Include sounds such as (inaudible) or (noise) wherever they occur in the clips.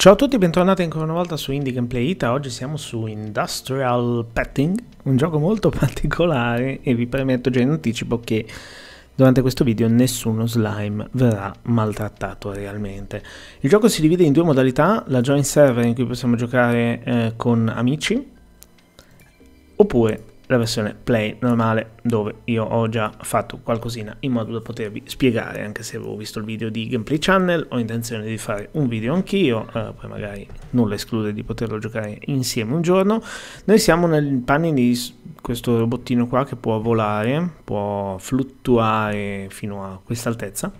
Ciao a tutti e bentornati ancora una volta su Indie Gameplay Ita, oggi siamo su Industrial Petting, un gioco molto (laughs) particolare e vi permetto già in anticipo che durante questo video nessuno slime verrà maltrattato realmente. Il gioco si divide in due modalità, la joint server in cui possiamo giocare eh, con amici oppure la versione play normale dove io ho già fatto qualcosina in modo da potervi spiegare anche se avevo visto il video di gameplay channel ho intenzione di fare un video anch'io eh, poi magari nulla esclude di poterlo giocare insieme un giorno noi siamo nel panni di questo robottino qua che può volare può fluttuare fino a questa altezza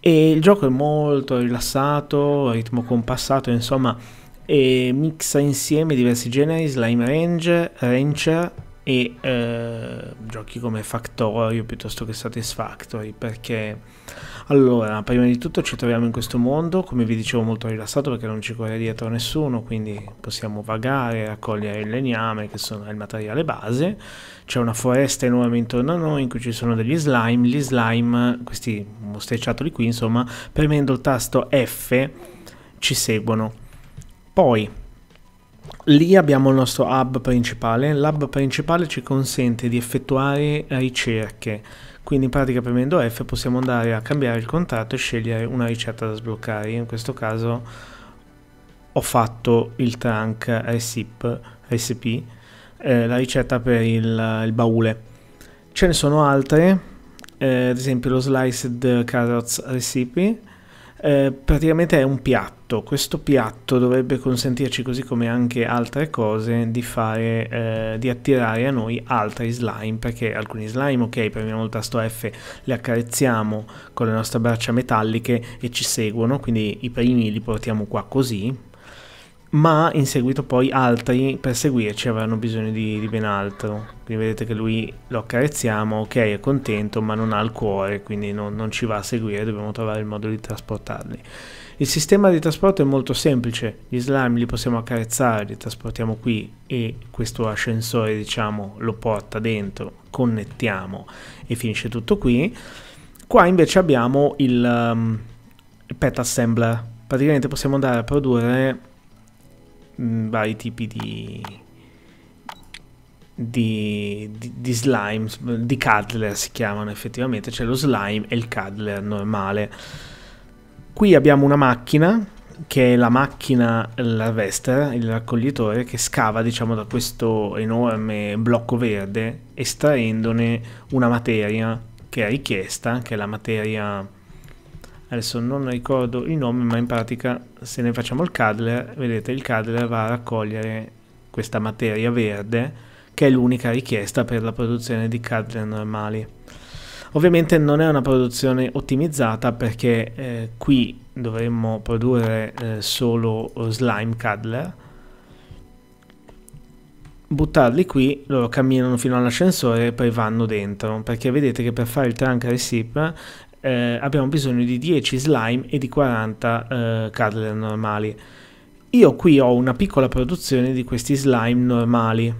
e il gioco è molto rilassato ritmo compassato insomma e mixa insieme diversi generi, slime range, rancher e eh, giochi come Factorio piuttosto che Satisfactory perché allora prima di tutto ci troviamo in questo mondo come vi dicevo molto rilassato perché non ci corre dietro nessuno quindi possiamo vagare raccogliere il legname che sono il materiale base c'è una foresta enorme intorno a noi in cui ci sono degli slime gli slime questi mostricciatoli qui insomma premendo il tasto F ci seguono poi lì abbiamo il nostro hub principale. L'hub principale ci consente di effettuare ricerche. Quindi in pratica premendo F possiamo andare a cambiare il contratto e scegliere una ricetta da sbloccare. in questo caso ho fatto il trunk recip, recipe, eh, la ricetta per il, il, baule. Ce ne sono altre, eh, ad esempio lo sliced carrots recipe eh, praticamente è un piatto. Questo piatto dovrebbe consentirci, così come anche altre cose, di, fare, eh, di attirare a noi altri slime, perché alcuni slime, ok, premiamo il tasto F, li accarezziamo con le nostre braccia metalliche e ci seguono, quindi i primi li portiamo qua così, ma in seguito poi altri per seguirci avranno bisogno di, di ben altro. Quindi vedete che lui lo accarezziamo, ok è contento ma non ha il cuore, quindi non, non ci va a seguire, dobbiamo trovare il modo di trasportarli. Il sistema di trasporto è molto semplice, gli slime li possiamo accarezzare, li trasportiamo qui e questo ascensore diciamo lo porta dentro, connettiamo e finisce tutto qui. Qua invece abbiamo il, um, il pet assembler, praticamente possiamo andare a produrre Mm, vari tipi di, di, di, di slime, di cuddler si chiamano effettivamente, c'è cioè lo slime e il cuddler normale. Qui abbiamo una macchina che è la macchina, la il raccoglitore, che scava diciamo da questo enorme blocco verde estraendone una materia che è richiesta, che è la materia adesso non ricordo il nome ma in pratica se ne facciamo il Cadler vedete il Cadler va a raccogliere questa materia verde che è l'unica richiesta per la produzione di Cadler normali ovviamente non è una produzione ottimizzata perché eh, qui dovremmo produrre eh, solo slime Cadler buttarli qui, loro camminano fino all'ascensore e poi vanno dentro, perché vedete che per fare il trunk recipe eh, abbiamo bisogno di 10 slime e di 40 eh, cuddler normali. Io qui ho una piccola produzione di questi slime normali.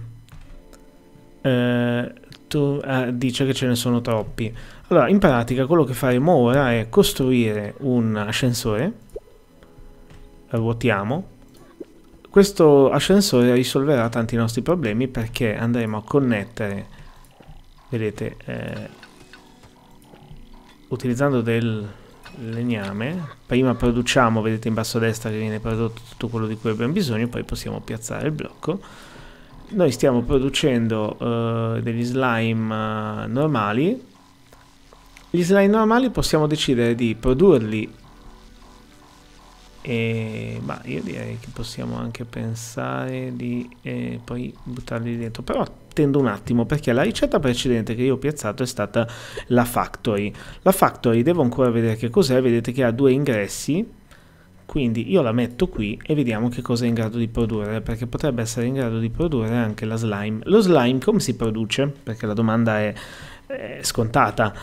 Eh, tu, eh, dice che ce ne sono troppi. Allora, in pratica quello che faremo ora è costruire un ascensore. Ruotiamo. Eh, Questo ascensore risolverà tanti nostri problemi perché andremo a connettere, vedete, eh, utilizzando del legname prima produciamo vedete in basso a destra che viene prodotto tutto quello di cui abbiamo bisogno poi possiamo piazzare il blocco noi stiamo producendo eh, degli slime eh, normali gli slime normali possiamo decidere di produrli e ma io direi che possiamo anche pensare di eh, poi buttarli dentro però attendo un attimo perché la ricetta precedente che io ho piazzato è stata la factory. La factory devo ancora vedere che cos'è, vedete che ha due ingressi, quindi io la metto qui e vediamo che cosa è in grado di produrre, perché potrebbe essere in grado di produrre anche la slime. Lo slime come si produce? Perché la domanda è, è scontata.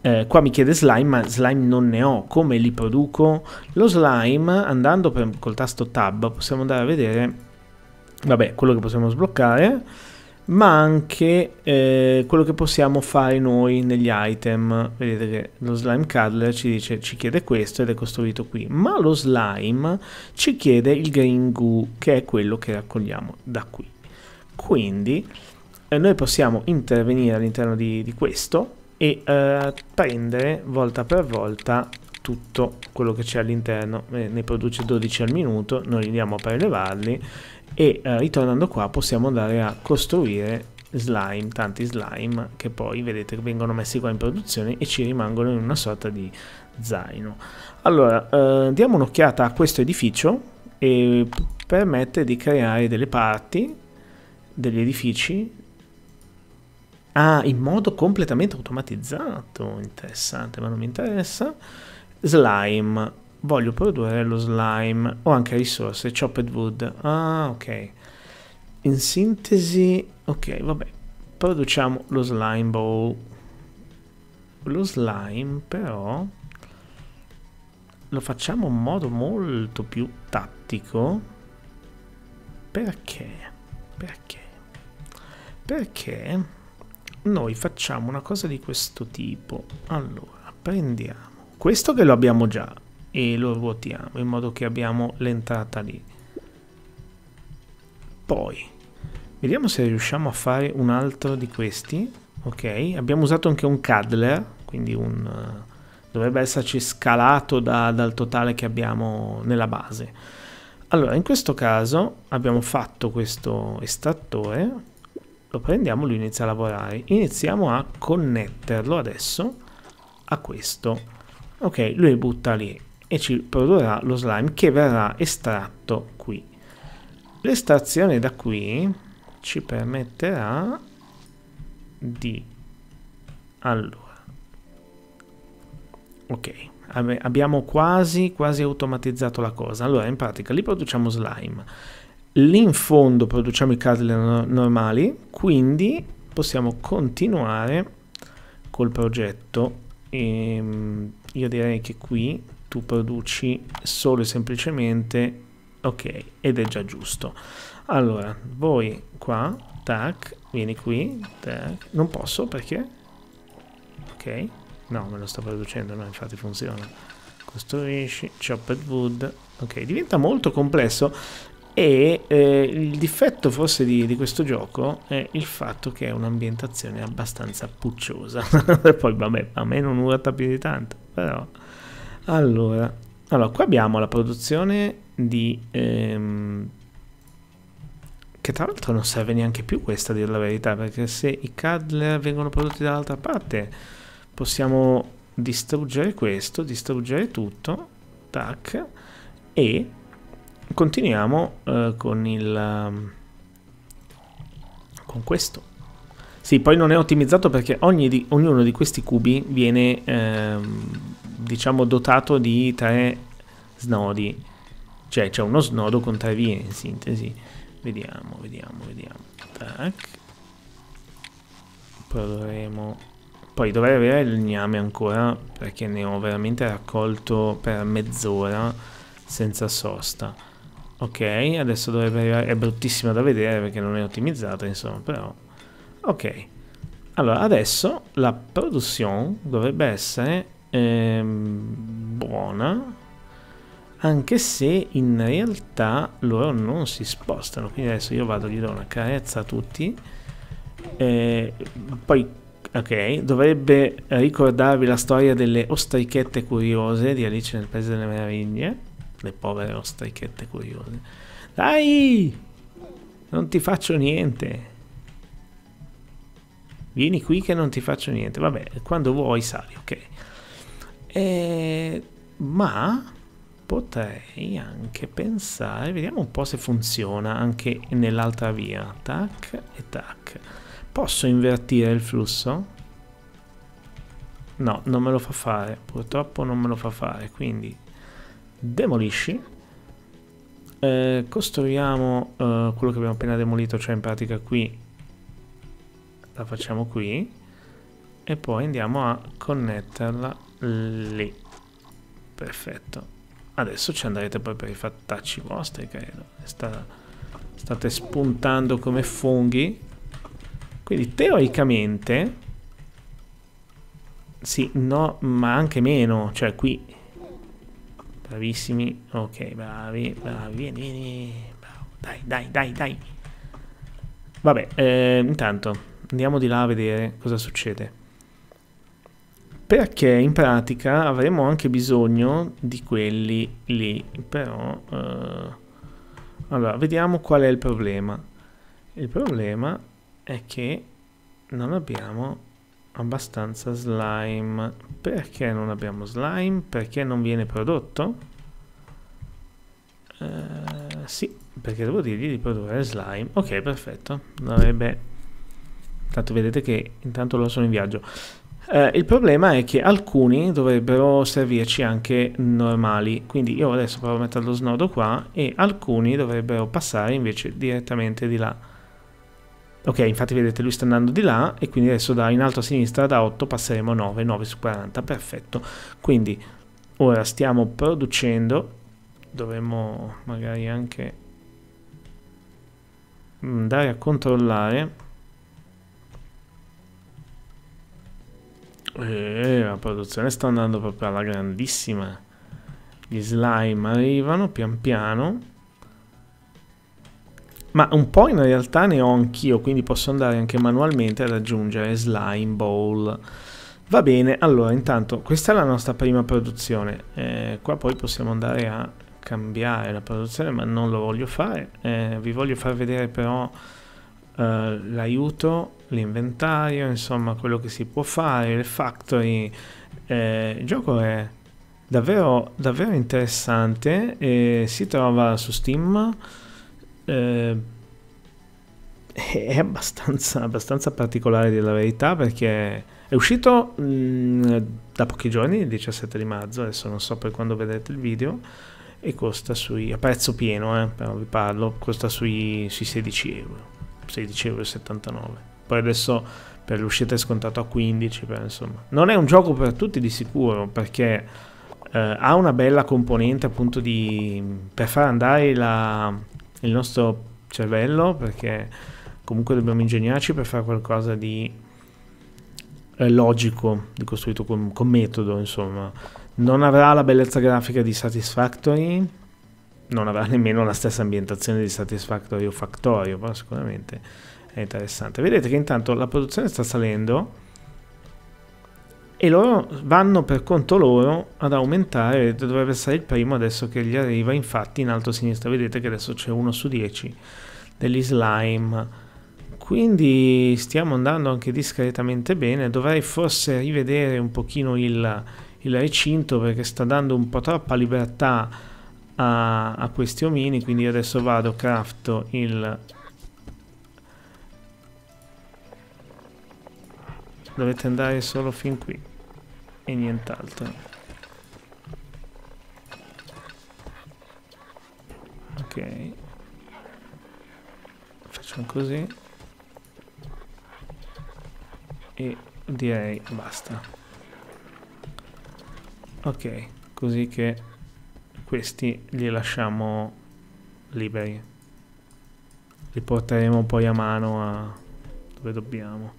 Eh, qua mi chiede slime, ma slime non ne ho, come li produco? Lo slime, andando per, col tasto tab, possiamo andare a vedere, vabbè, quello che possiamo sbloccare, ma anche eh, quello che possiamo fare noi negli item. Vedete che lo slime cuddler ci, dice, ci chiede questo ed è costruito qui, ma lo slime ci chiede il green goo che è quello che raccogliamo da qui. Quindi eh, noi possiamo intervenire all'interno di, di, questo e eh, prendere volta per volta tutto quello che c'è all'interno, eh, ne produce 12 al minuto, noi andiamo a prelevarli e eh, ritornando qua possiamo andare a costruire slime, tanti slime che poi vedete vengono messi qua in produzione e ci rimangono in una sorta di zaino. Allora, eh, diamo un'occhiata a questo edificio e permette di creare delle parti degli edifici ah, in modo completamente automatizzato, interessante, ma non mi interessa. Slime Voglio produrre lo slime. Ho anche risorse, chopped wood. Ah, ok. In sintesi... Ok, vabbè. Produciamo lo slime bow. Lo slime, però... Lo facciamo in modo molto più tattico. Perché? Perché? Perché noi facciamo una cosa di questo tipo. Allora, prendiamo questo che lo abbiamo già e lo ruotiamo in modo che abbiamo l'entrata lì poi vediamo se riusciamo a fare un altro di questi ok abbiamo usato anche un cuddler quindi un eh, dovrebbe esserci scalato da, dal totale che abbiamo nella base allora in questo caso abbiamo fatto questo estrattore lo prendiamo lui inizia a lavorare iniziamo a connetterlo adesso a questo ok lui butta lì e ci produrrà lo slime che verrà estratto qui. L'estrazione da qui ci permetterà di... Allora. Ok abbiamo quasi, quasi automatizzato la cosa. Allora, in pratica, lì produciamo slime. Lì in fondo produciamo i cartel no normali, quindi possiamo continuare col progetto. E, ehm, io direi che qui tu produci solo e semplicemente ok ed è già giusto allora voi qua tac vieni qui tac. non posso perché ok no me lo sto producendo no infatti funziona costruisci chopped wood ok diventa molto complesso e eh, il difetto forse di, di, questo gioco è il fatto che è un'ambientazione abbastanza pucciosa (laughs) poi vabbè a me non urta più di tanto però allora, allora qua abbiamo la produzione di... Ehm, che tra l'altro non serve neanche più questa a dire la verità, perché se i CAD vengono prodotti dall'altra parte possiamo distruggere questo, distruggere tutto, tac, e continuiamo eh, con il... Ehm, con questo. Sì, poi non è ottimizzato perché ogni di, ognuno di questi cubi viene... Ehm, diciamo dotato di tre snodi cioè c'è uno snodo con tre vie in sintesi vediamo vediamo vediamo tac proveremo poi dovrei avere il legname ancora perché ne ho veramente raccolto per mezz'ora senza sosta ok adesso dovrebbe arrivare è bruttissima da vedere perché non è ottimizzata insomma però ok allora adesso la produzione dovrebbe essere ehm, buona anche se in realtà loro non si spostano quindi adesso io vado gli do una carezza a tutti eh, poi ok dovrebbe ricordarvi la storia delle ostrichette curiose di Alice nel paese delle meraviglie le povere ostrichette curiose dai non ti faccio niente vieni qui che non ti faccio niente vabbè quando vuoi sali ok eh, ma potrei anche pensare, vediamo un po' se funziona anche nell'altra via, tac e tac. Posso invertire il flusso? No, non me lo fa fare, purtroppo non me lo fa fare, quindi demolisci. Eh, costruiamo eh, quello che abbiamo appena demolito, cioè in pratica qui la facciamo qui e poi andiamo a connetterla lì. Perfetto. Adesso ci andrete poi per i fattacci vostri, credo. Sta, state spuntando come funghi. Quindi teoricamente... Sì, no, ma anche meno. Cioè qui... Bravissimi. Ok, bravi, bravi. Vieni, vieni. Bravo. Dai, dai, dai, dai. Vabbè, eh, intanto andiamo di là a vedere cosa succede perché in pratica avremo anche bisogno di quelli lì, però... Eh, allora, vediamo qual è il problema. Il problema è che non abbiamo abbastanza slime. Perché non abbiamo slime? Perché non viene prodotto? Eh, sì, perché devo dirgli di produrre slime. Ok, perfetto. Dovrebbe... Tanto vedete che intanto lo sono in viaggio. Eh, il problema è che alcuni dovrebbero servirci anche normali, quindi io adesso provo a mettere lo snodo qua e alcuni dovrebbero passare invece direttamente di là. Ok, infatti vedete lui sta andando di là e quindi adesso da in alto a sinistra da 8 passeremo a 9, 9 su 40, perfetto. Quindi ora stiamo producendo, dovremmo magari anche andare a controllare Eh, la produzione sta andando proprio alla grandissima. Gli slime arrivano pian piano. Ma un po' in realtà ne ho anch'io, quindi posso andare anche manualmente ad aggiungere slime bowl. Va bene, allora intanto questa è la nostra prima produzione. Eh, qua poi possiamo andare a cambiare la produzione, ma non lo voglio fare. Eh, vi voglio far vedere però eh, l'aiuto, l'inventario, insomma quello che si può fare, le factory. Eh, il gioco è davvero, davvero interessante e si trova su Steam. Eh, è abbastanza, abbastanza particolare della verità perché è uscito mh, mm, da pochi giorni, il 17 di marzo, adesso non so per quando vedrete il video, e costa sui, a prezzo pieno, eh, però vi parlo, costa sui, sui 16 euro. 16,79 euro. Poi adesso per l'uscita è scontato a 15, beh, insomma. Non è un gioco per tutti di sicuro, perché eh, ha una bella componente appunto di, per far andare la, il nostro cervello, perché comunque dobbiamo ingegnarci per fare qualcosa di eh, logico, di costruito con, con metodo, insomma. Non avrà la bellezza grafica di Satisfactory, non aveva nemmeno la stessa ambientazione di Satisfactory o Factorio, però sicuramente è interessante. Vedete che intanto la produzione sta salendo e loro vanno per conto loro ad aumentare, dovrebbe essere il primo adesso che gli arriva, infatti in alto a sinistra vedete che adesso c'è uno su 10 degli slime quindi stiamo andando anche discretamente bene dovrei forse rivedere un pochino il, il recinto perché sta dando un po' troppa libertà a, a questi omini quindi adesso vado crafto il dovete andare solo fin qui e nient'altro ok facciamo così e direi basta ok così che questi li lasciamo liberi. Li porteremo poi a mano a dove dobbiamo.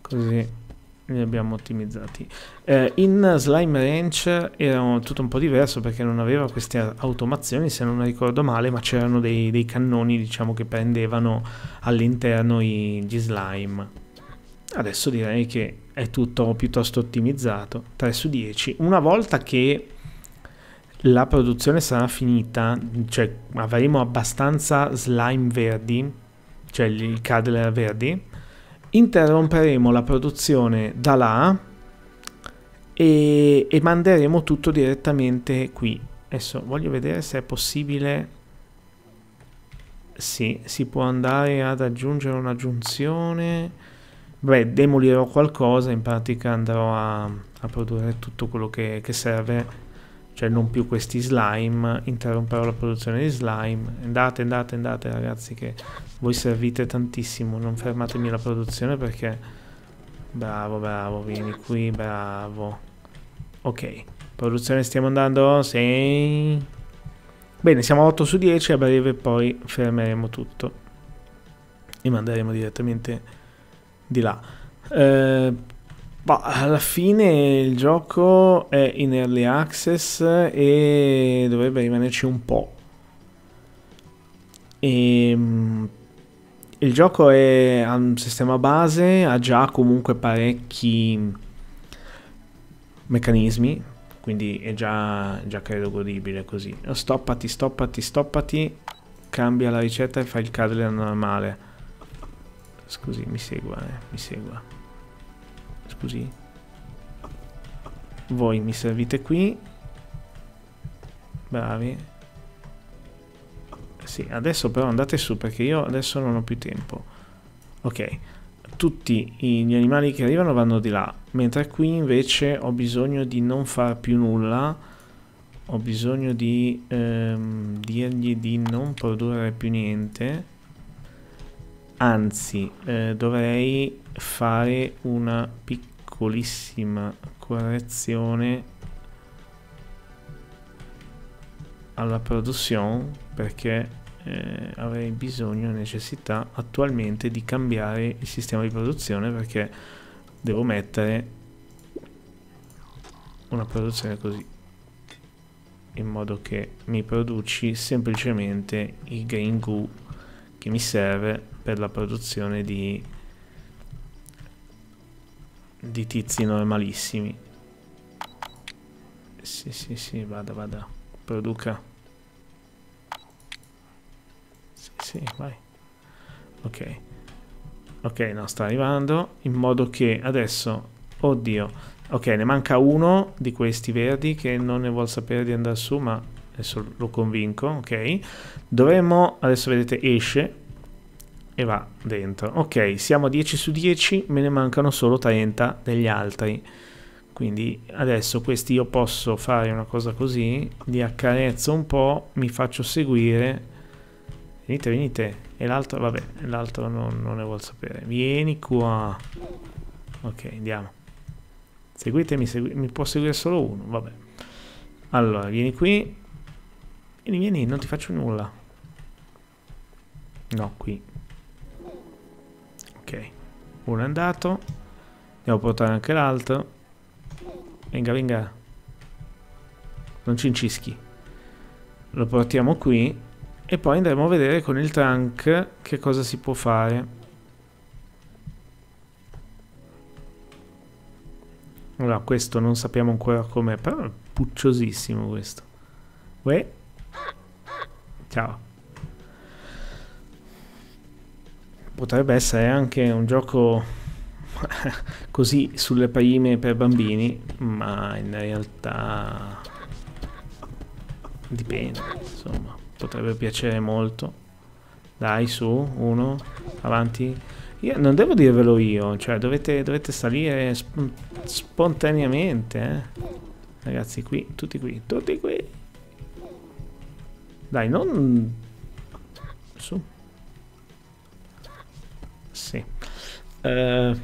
Così li abbiamo ottimizzati. Eh, in Slime Ranch era tutto un po' diverso perché non aveva queste automazioni, se non ricordo male, ma c'erano dei, dei, cannoni diciamo, che prendevano all'interno gli slime. Adesso direi che è tutto piuttosto ottimizzato, 3 su 10. Una volta che la produzione sarà finita, cioè avremo abbastanza slime verdi, cioè il Cuddler verdi, interromperemo la produzione da là e, e manderemo tutto direttamente qui. Adesso voglio vedere se è possibile... Sì, si può andare ad aggiungere una giunzione... Beh, demolirò qualcosa, in pratica andrò a, a produrre tutto quello che, che serve cioè non più questi slime, interromperò la produzione di slime, andate, andate, andate ragazzi che voi servite tantissimo, non fermatemi la produzione perché... Bravo, bravo, vieni qui, bravo. Ok, produzione stiamo andando? Sì. Bene, siamo a 8 su 10, a breve poi fermeremo tutto. E manderemo direttamente di là. Eh, Bah, alla fine il gioco è in early access e dovrebbe rimanerci un po'. E, ehm, il gioco è ha un sistema base, ha già comunque parecchi meccanismi, quindi è già, già credo godibile così. Oh, stoppati, stoppati, stoppati, cambia la ricetta e fai il cadere normale. Scusi, mi segua, eh, mi segua così. Voi mi servite qui. Bravi. Sì, adesso però andate su perché io adesso non ho più tempo. Ok, tutti gli animali che arrivano vanno di là, mentre qui invece ho bisogno di non far più nulla, ho bisogno di ehm, dirgli di non produrre più niente, anzi eh, dovrei fare una piccola piccolissima correzione alla produzione perché eh, avrei bisogno e necessità attualmente di cambiare il sistema di produzione perché devo mettere una produzione così in modo che mi produci semplicemente il green goo che mi serve per la produzione di di tizi normalissimi. malissimi. Sì, sì, sì, vada, vada. Produca. Sì, sì, vai. Ok. Ok, no, sta arrivando. In modo che adesso... Oddio. Ok, ne manca uno di questi verdi che non ne vuol sapere di andare su, ma adesso lo convinco, ok? Dovremmo... Adesso vedete, esce e va dentro. Ok, siamo a 10 su 10, me ne mancano solo 30 degli altri. Quindi adesso questi io posso fare una cosa così, li accarezzo un po', mi faccio seguire. Venite, venite. E l'altro, vabbè, l'altro non, non ne vuol sapere. Vieni qua. Ok, andiamo. Seguitemi, segui mi può seguire solo uno, vabbè. Allora, vieni qui. Vieni, vieni, non ti faccio nulla. No, qui. Ok, uno è andato. Andiamo a portare anche l'altro. Venga, venga. Non ci incischi. Lo portiamo qui. E poi andremo a vedere con il trunk che cosa si può fare. Allora, questo non sappiamo ancora com'è, però è pucciosissimo questo. Uè. Ciao. potrebbe essere anche un gioco (laughs) così sulle prime per bambini, ma in realtà dipende, insomma, potrebbe piacere molto. Dai, su, uno, avanti. Io non devo dirvelo io, cioè dovete, dovete salire sp spontaneamente, eh. Ragazzi, qui, tutti qui, tutti qui. Dai, non... Su. Sì. Uh,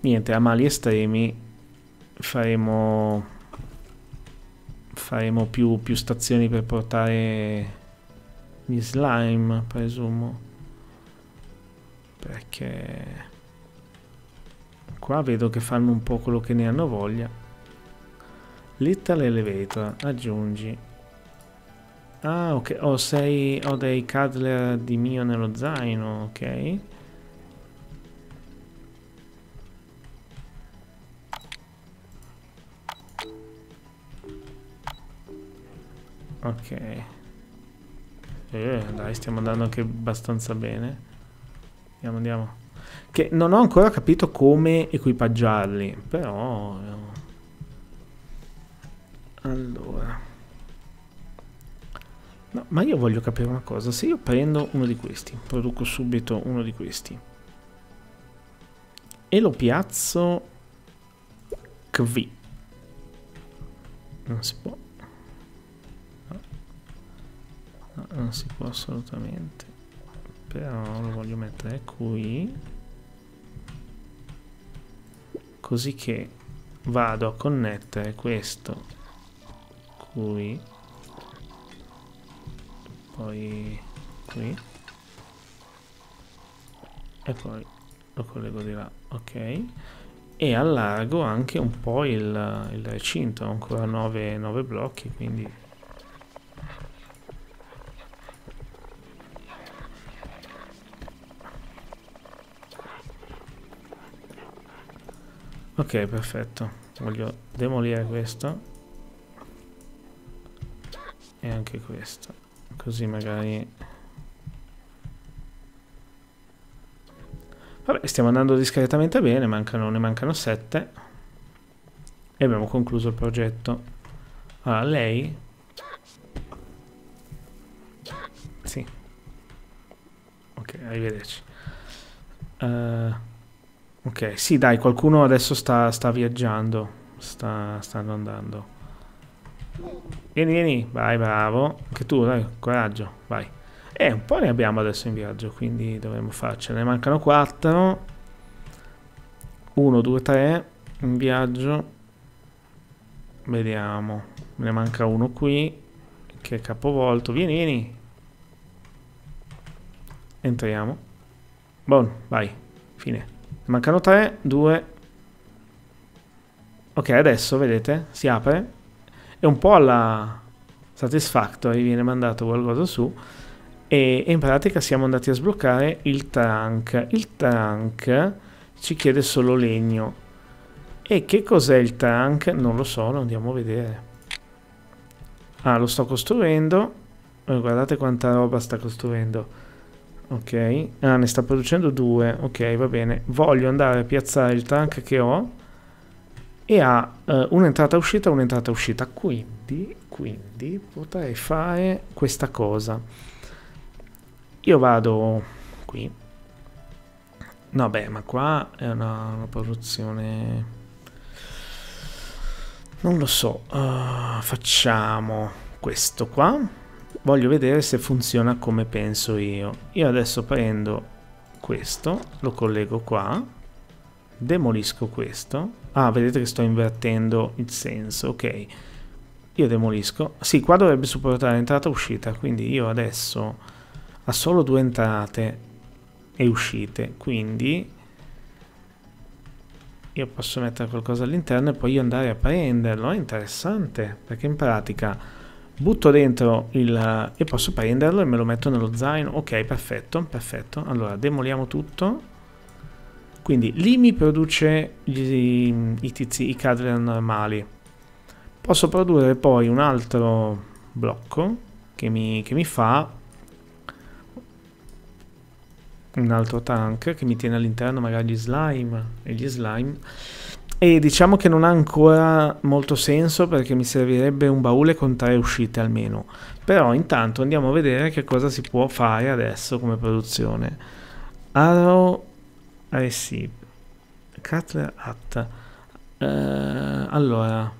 niente, a mali estremi faremo faremo più, più stazioni per portare gli slime, presumo. Perché qua vedo che fanno un po' quello che ne hanno voglia. Little elevator, aggiungi. Ah, ok. Ho, oh, sei, ho dei cuddler di mio nello zaino, ok. Ok. Eh, dai, stiamo andando anche abbastanza bene. Andiamo, andiamo. Che non ho ancora capito come equipaggiarli, però... Eh. Allora... No, ma io voglio capire una cosa. Se io prendo uno di questi, produco subito uno di questi, e lo piazzo qui. Non si può. No. no non si può assolutamente. Però lo voglio mettere qui. Così che vado a connettere questo qui poi qui e poi lo collego di là ok e allargo anche un po' il, il recinto ancora 9, 9 blocchi quindi ok perfetto voglio demolire questo e anche questo Così magari... Vabbè, stiamo andando discretamente bene, mancano, ne mancano 7. E abbiamo concluso il progetto. Allora, lei... Sì. Ok, arrivederci. Uh, ok, sì, dai, qualcuno adesso sta, sta viaggiando. Sta, stanno andando. Vieni, vieni. Vai, bravo. Anche tu, dai, coraggio. Vai. Eh, un po' ne abbiamo adesso in viaggio, quindi dovremmo farcela. Ne mancano 4. 1, 2, 3. In viaggio. Vediamo. Me Ne manca uno qui. Che è capovolto. Vieni, vieni. Entriamo. Buon, vai. Fine. Ne mancano 3, 2. Ok, adesso, vedete, si apre e un po' alla Satisfactory viene mandato qualcosa su e, e in pratica siamo andati a sbloccare il trunk. Il trunk ci chiede solo legno. E che cos'è il trunk? Non lo so, lo andiamo a vedere. Ah, lo sto costruendo. Oh, guardate quanta roba sta costruendo. Ok, ah, ne sta producendo due. Ok, va bene. Voglio andare a piazzare il trunk che ho e ha eh, un'entrata uscita e un'entrata uscita quindi, quindi potrei fare questa cosa io vado qui no beh ma qua è una, una produzione non lo so uh, facciamo questo qua voglio vedere se funziona come penso io io adesso prendo questo lo collego qua demolisco questo. Ah, vedete che sto invertendo il senso, ok. Io demolisco. Sì, qua dovrebbe supportare entrata e uscita, quindi io adesso ha solo due entrate e uscite, quindi io posso mettere qualcosa all'interno e poi io andare a prenderlo, è interessante, perché in pratica butto dentro il... e posso prenderlo e me lo metto nello zaino, ok, perfetto, perfetto, allora demoliamo tutto, quindi lì mi produce gli, i, tizi, i cadre normali. Posso produrre poi un altro blocco che mi, che mi fa un altro tank che mi tiene all'interno magari gli slime e gli slime e diciamo che non ha ancora molto senso perché mi servirebbe un baule con tre uscite almeno però intanto andiamo a vedere che cosa si può fare adesso come produzione arrow Alessi eh Cutler Hut eh, allora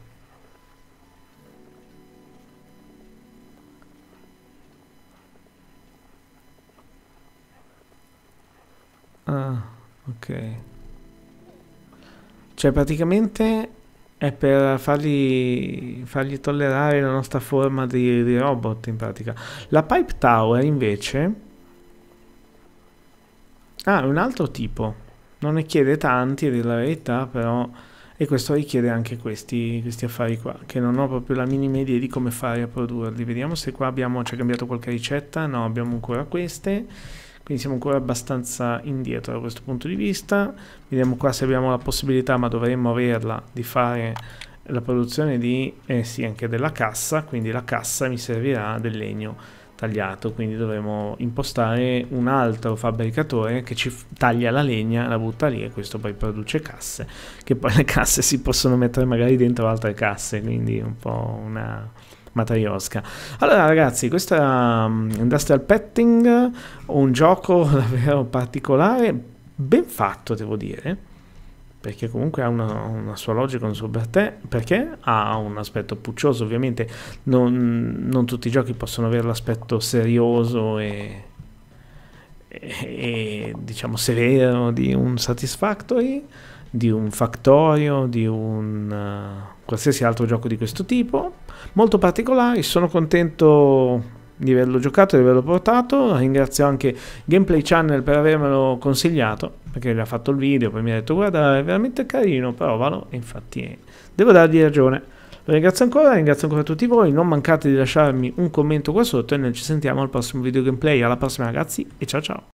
ah ok cioè praticamente è per fargli, fargli tollerare la nostra forma di, di robot in pratica la pipe tower invece Ah, è un altro tipo non ne chiede tanti, a dire la verità, però... E questo richiede anche questi, questi affari qua, che non ho proprio la minima idea di come fare a produrli. Vediamo se qua abbiamo, c'è cambiato qualche ricetta, no, abbiamo ancora queste, quindi siamo ancora abbastanza indietro da questo punto di vista. Vediamo qua se abbiamo la possibilità, ma dovremmo averla, di fare la produzione di, eh sì, anche della cassa, quindi la cassa mi servirà del legno tagliato, quindi dovremo impostare un altro fabbricatore che ci taglia la legna, la butta lì e questo poi produce casse, che poi le casse si possono mettere magari dentro altre casse, quindi un po' una matriosca. Allora ragazzi, questo era mm, Industrial Petting, un gioco (laughs) davvero particolare, ben fatto devo dire perché comunque ha una, una sua logica, un suo perché, perché ha un aspetto puccioso, ovviamente non, non, tutti i giochi possono avere l'aspetto serioso e, e, e diciamo severo di un Satisfactory, di un Factorio, di un uh, qualsiasi altro gioco di questo tipo, molto particolari, sono contento livello giocato, e livello portato. Ringrazio anche Gameplay Channel per avermelo consigliato, perché gli ha fatto il video, poi mi ha detto guarda è veramente carino, provalo, e infatti eh, devo dargli ragione. Lo ringrazio ancora, ringrazio ancora tutti voi, non mancate di lasciarmi un commento qua sotto e noi ci sentiamo al prossimo video gameplay, alla prossima ragazzi e ciao ciao!